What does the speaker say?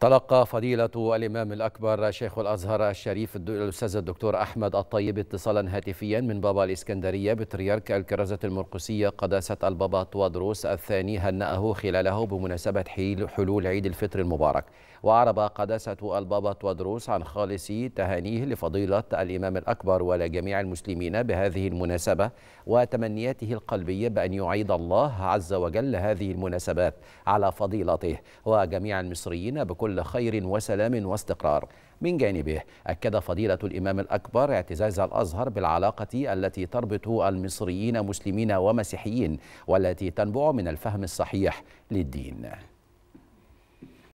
تلقى فضيلة الإمام الأكبر شيخ الأزهر الشريف الأستاذ الدكتور أحمد الطيب اتصالا هاتفيا من بابا الإسكندرية بطريرك الكرازة المرقسية قداسة البابا توادروس الثاني هنأه خلاله بمناسبة حلول عيد الفطر المبارك وأعرب قداسة البابا توادروس عن خالص تهانيه لفضيلة الإمام الأكبر ولجميع المسلمين بهذه المناسبة وتمنياته القلبية بأن يعيد الله عز وجل هذه المناسبات على فضيلته وجميع المصريين بكل كل خير وسلام واستقرار من جانبه أكد فضيلة الإمام الأكبر اعتزاز الأزهر بالعلاقة التي تربط المصريين مسلمين ومسيحيين والتي تنبع من الفهم الصحيح للدين